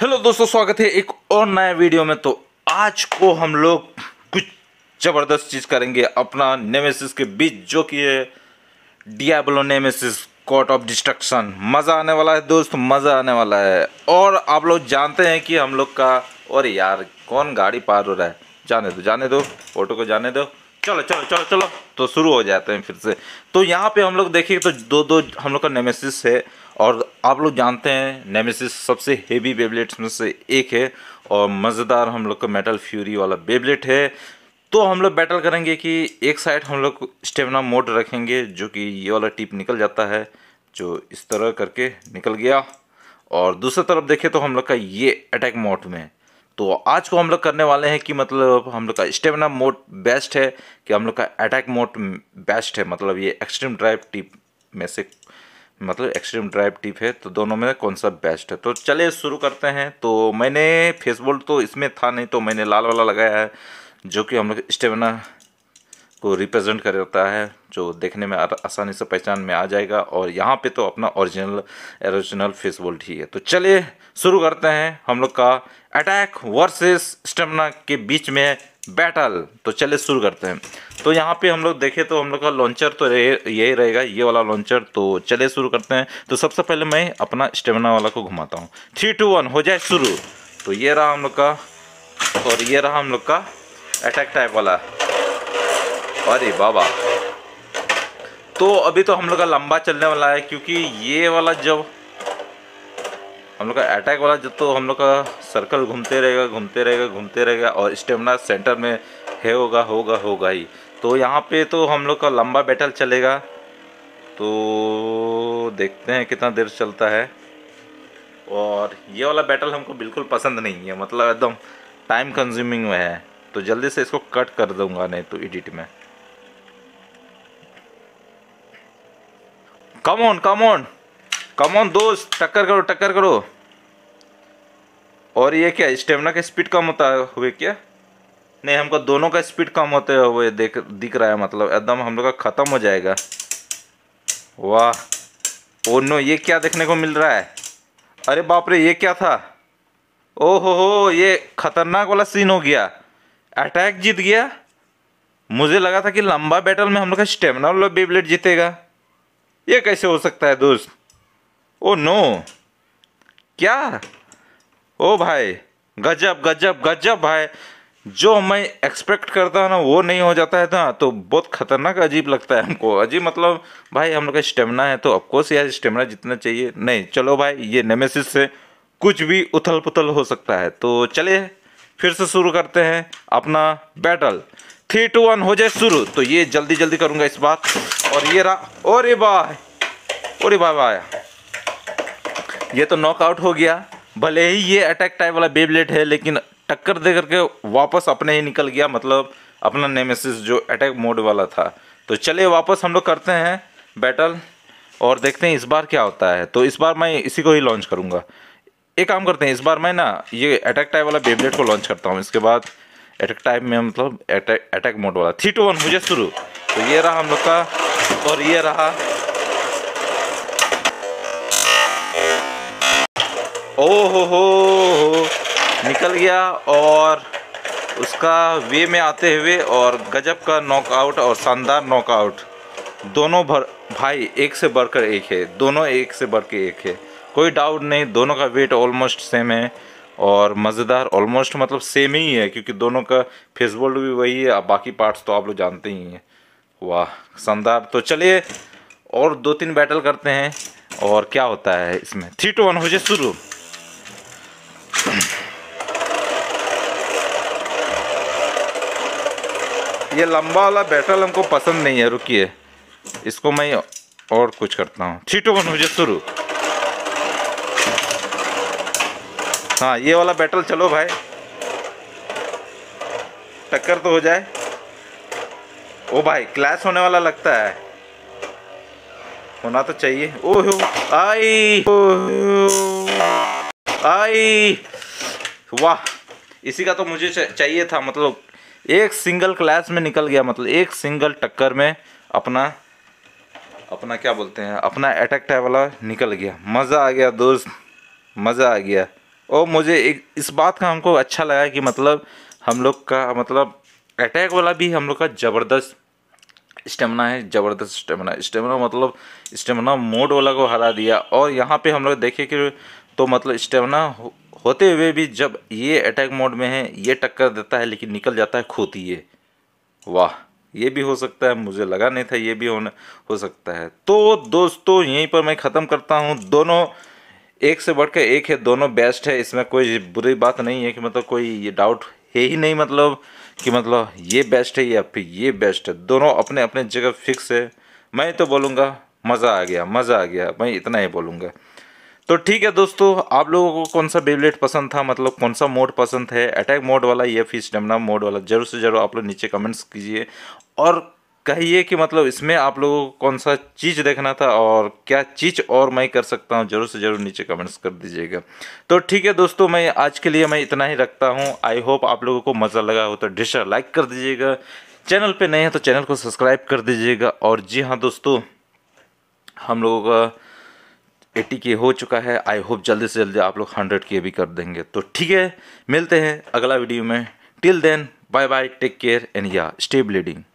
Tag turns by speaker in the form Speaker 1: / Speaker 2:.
Speaker 1: hello दोस्तों स्वागत है एक और नया वीडियो में तो आज को हम लोग कुछ ज़बरदस्त चीज़ करेंगे अपना नेमेसिस के बीच जो कि है Diablo Nemesis court of destruction मज़ा आने वाला है दोस्त मज़ा आने वाला है और आप लोग जानते हैं कि हम लोग का और यार कौन गाड़ी पार हो रहा है जाने दो जाने दो ऑटो को जाने दो चलो चलो चलो चलो तो शुरू हो जाते हैं फिर से तो यहाँ पे हम लोग देखिए तो दो दो हम लोग का नेमेसिस है और आप लोग जानते हैं नेमेसिस सबसे हेवी बेबलेट्स में से एक है और मज़ेदार हम लोग का मेटल फ्यूरी वाला बेबलेट है तो हम लोग बैटल करेंगे कि एक साइड हम लोग स्टेमिना मोड रखेंगे जो कि ये वाला टिप निकल जाता है जो इस तरह करके निकल गया और दूसरी तरफ देखें तो हम लोग का ये अटैक मोड में तो आज को हम लोग करने वाले हैं कि मतलब हम लोग का स्टेमिना मोड बेस्ट है कि हम लोग का अटैक मोड बेस्ट है मतलब ये एक्सट्रीम ड्राइव टिप में से मतलब एक्सट्रीम ड्राइव टिप है तो दोनों में कौन सा बेस्ट है तो चलिए शुरू करते हैं तो मैंने फेसबोल्ट तो इसमें था नहीं तो मैंने लाल वाला लगाया है जो कि हम लोग स्टेमिना को रिप्रेजेंट करता है जो देखने में आसानी से पहचान में आ जाएगा और यहाँ पे तो अपना ओरिजिनल ओरिजिनल फेस बोल्ट ही है तो चलिए शुरू करते हैं हम लोग का अटैक वर्सेस स्टेमिना के बीच में बैटल तो चलिए शुरू करते हैं तो यहाँ पे हम लोग देखें तो हम लोग का लॉन्चर तो यही रहेगा ये वाला लॉन्चर तो चले शुरू करते हैं तो सबसे पहले मैं अपना स्टेमिना वाला को घुमाता हूँ थ्री टू वन हो जाए शुरू तो ये रहा हम लोग का और ये रहा हम लोग का अटैक टाइप वाला अरे बाबा तो अभी तो हम लोग का लंबा चलने वाला है क्योंकि ये वाला जब हम लोग का अटैक वाला जब तो हम लोग का सर्कल घूमते रहेगा घूमते रहेगा घूमते रहेगा और स्टेमिना सेंटर में है होगा होगा होगा ही तो यहाँ पे तो हम लोग का लंबा बैटल चलेगा तो देखते हैं कितना देर चलता है और ये वाला बैटल हमको बिल्कुल पसंद नहीं है मतलब एकदम टाइम कंज्यूमिंग में है तो जल्दी से इसको कट कर दूंगा नहीं तो एडिट में come on come on come on दोस्त टक्कर करो टक्कर करो और ये क्या स्टेमिना का स्पीड कम होता हुए क्या नहीं हमको दोनों का स्पीड कम होते हुए देख दिख रहा है मतलब एकदम हम लोग का ख़त्म हो जाएगा वाह ओ oh नो ये क्या देखने को मिल रहा है अरे बाप रे ये क्या था ओ हो हो ये खतरनाक वाला सीन हो गया अटैक जीत गया मुझे लगा था कि लंबा बैटल में हम लोग का स्टेमिना वाला बेबलेट जीतेगा ये कैसे हो सकता है दोस्त ओ नो क्या ओ भाई गजब गजब गजब भाई जो मैं एक्सपेक्ट करता हूँ ना वो नहीं हो जाता है ना तो बहुत खतरनाक अजीब लगता है हमको अजीब मतलब भाई हम लोग का स्टेमिना है तो ऑफकोर्स यार स्टेमिना जितना चाहिए नहीं चलो भाई ये नेमेसिस से कुछ भी उथल पुथल हो सकता है तो चलिए फिर से शुरू करते हैं अपना बैटल थ्री टू वन हो जाए शुरू तो ये जल्दी जल्दी करूँगा इस बात और ये रहा और बाय और बाबा आया ये तो नॉकआउट हो गया भले ही ये अटैक टाइप वाला बेबलेट है लेकिन टक्कर दे करके वापस अपने ही निकल गया मतलब अपना नेमेसिस जो अटैक मोड वाला था तो चलिए वापस हम लोग करते हैं बैटल और देखते हैं इस बार क्या होता है तो इस बार मैं इसी को ही लॉन्च करूँगा एक काम करते हैं इस बार मैं ना ये अटैक टाइप वाला बेबलेट को लॉन्च करता हूँ इसके बाद अटैक टाइप में मतलब अटैक अटैक मोड वाला थ्री टू वन हो जाए शुरू तो ये रहा हम लोग का और ये रहा ओ हो हो निकल गया और उसका वे में आते हुए और गजब का नॉकआउट और शानदार नॉकआउट दोनों भर भाई एक से बढ़कर एक है दोनों एक से बढ़ के एक है कोई डाउट नहीं दोनों का वेट ऑलमोस्ट सेम है और मज़ेदार ऑलमोस्ट मतलब सेम ही है क्योंकि दोनों का फेसबोल्ड भी वही है बाकी पार्ट्स तो आप लोग जानते ही हैं वाह शानदार तो चलिए और दो तीन बैटल करते हैं और क्या होता है इसमें थ्री टू वन हो जाए शुरू ये लंबा वाला बैटल हमको पसंद नहीं है रुकिए इसको मैं और कुछ करता हूँ थ्री टू वन हो जाए शुरू हाँ ये वाला बैटल चलो भाई टक्कर तो हो जाए ओ भाई क्लैश होने वाला लगता है होना तो चाहिए ओह आई आई वाह इसी का तो मुझे चाहिए था मतलब एक सिंगल क्लैश में निकल गया मतलब एक सिंगल टक्कर में अपना अपना क्या बोलते हैं अपना अटैक टाइप वाला निकल गया मज़ा आ गया दोस्त मज़ा आ गया और मुझे एक इस बात का हमको अच्छा लगा कि मतलब हम लोग का मतलब अटैक वाला भी हम लोग का ज़बरदस्त स्टेमिना है ज़बरदस्त स्टेमिना स्टेमिना मतलब स्टेमिना मोड वाला को हरा दिया और यहाँ पे हम लोग देखे कि तो मतलब स्टेमिना हो, होते हुए भी जब ये अटैक मोड में है ये टक्कर देता है लेकिन निकल जाता है खुद ये वाह ये भी हो सकता है मुझे लगा नहीं था ये भी होने हो सकता है तो दोस्तों यहीं पर मैं ख़त्म करता हूँ दोनों एक से बढ़ के एक है दोनों बेस्ट है इसमें कोई बुरी बात नहीं है कि मतलब कोई ये डाउट है ही नहीं मतलब कि मतलब ये बेस्ट है या फिर ये बेस्ट है दोनों अपने अपने जगह फिक्स है मैं तो बोलूँगा मज़ा आ गया मज़ा आ गया मैं इतना ही बोलूँगा तो ठीक है दोस्तों आप लोगों को कौन सा बेबलेट पसंद था मतलब कौन सा मोड पसंद है अटैक मोड वाला या फिर स्टेमिना मोड वाला जरूर से जरूर आप लोग नीचे कमेंट्स कीजिए और कहिए कि मतलब इसमें आप लोगों को कौन सा चीज़ देखना था और क्या चीज़ और मैं कर सकता हूँ ज़रूर से ज़रूर नीचे कमेंट्स कर दीजिएगा तो ठीक है दोस्तों मैं आज के लिए मैं इतना ही रखता हूँ आई होप आप लोगों को मज़ा लगा हो तो डिशर लाइक कर दीजिएगा चैनल पे नए हैं तो चैनल को सब्सक्राइब कर दीजिएगा और जी हाँ दोस्तों हम लोगों का एटी के हो चुका है आई होप जल्दी से जल्दी आप लोग हंड्रेड के भी कर देंगे तो ठीक है मिलते हैं अगला वीडियो में till then bye bye take care and या स्टे ब्लीडिंग